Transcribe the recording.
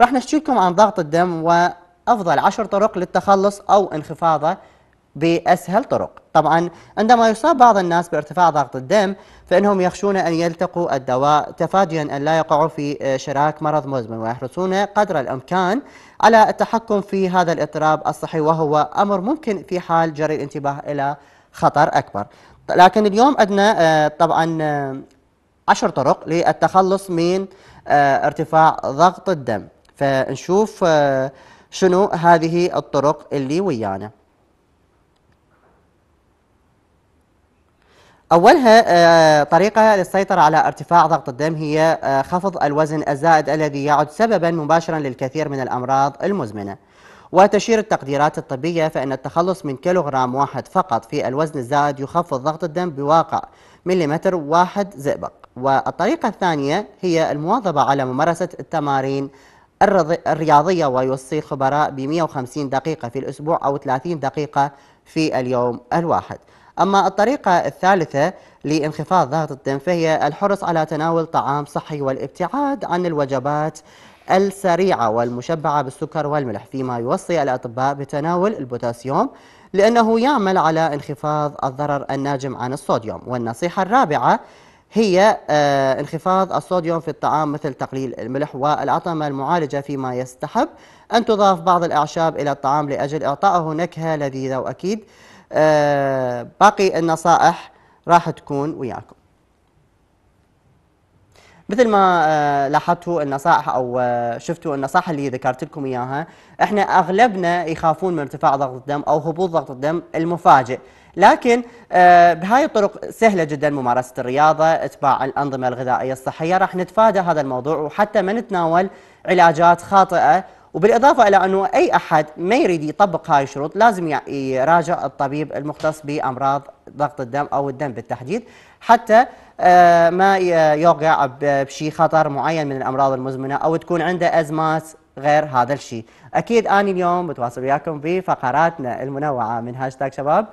راح نحكي لكم عن ضغط الدم وأفضل عشر طرق للتخلص أو انخفاضه بأسهل طرق طبعا عندما يصاب بعض الناس بارتفاع ضغط الدم فإنهم يخشون أن يلتقوا الدواء تفاديا أن لا يقعوا في شراك مرض مزمن ويحرصون قدر الإمكان على التحكم في هذا الاضطراب الصحي وهو أمر ممكن في حال جري الانتباه إلى خطر أكبر لكن اليوم عندنا آه، طبعا آه، عشر طرق للتخلص من آه، ارتفاع ضغط الدم فنشوف آه، شنو هذه الطرق اللي ويانا أولها آه، طريقة للسيطرة على ارتفاع ضغط الدم هي آه، خفض الوزن الزائد الذي يعد سببا مباشرا للكثير من الأمراض المزمنة وتشير التقديرات الطبية فإن التخلص من كيلوغرام واحد فقط في الوزن الزائد يخفض ضغط الدم بواقع مليمتر واحد زئبق والطريقة الثانية هي المواظبة على ممارسة التمارين الرياضية ويوصي الخبراء ب 150 دقيقة في الأسبوع أو 30 دقيقة في اليوم الواحد أما الطريقة الثالثة لانخفاض ضغط الدم فهي الحرص على تناول طعام صحي والابتعاد عن الوجبات السريعة والمشبعة بالسكر والملح فيما يوصي الأطباء بتناول البوتاسيوم لأنه يعمل على انخفاض الضرر الناجم عن الصوديوم والنصيحة الرابعة هي آه، انخفاض الصوديوم في الطعام مثل تقليل الملح والأطعمة المعالجة فيما يستحب أن تضاف بعض الأعشاب إلى الطعام لأجل إعطائه نكهة لذيذة وأكيد آه، باقي النصائح راح تكون وياكم مثل ما آه، لاحظتوا النصائح او شفتوا النصائح اللي ذكرت لكم اياها احنا اغلبنا يخافون من ارتفاع ضغط الدم او هبوط ضغط الدم المفاجئ لكن آه، بهاي الطرق سهلة جدا ممارسة الرياضة اتباع الأنظمة الغذائية الصحية راح نتفادى هذا الموضوع وحتى ما نتناول علاجات خاطئة وبالإضافة إلى أنه أي أحد ما يريد يطبق هاي الشروط لازم يراجع الطبيب المختص بأمراض ضغط الدم أو الدم بالتحديد حتى آه، ما يوقع بشي خطر معين من الأمراض المزمنة أو تكون عنده أزمات غير هذا الشيء أكيد أنا اليوم بتواصل وياكم بفقراتنا المنوعة من هاشتاج شباب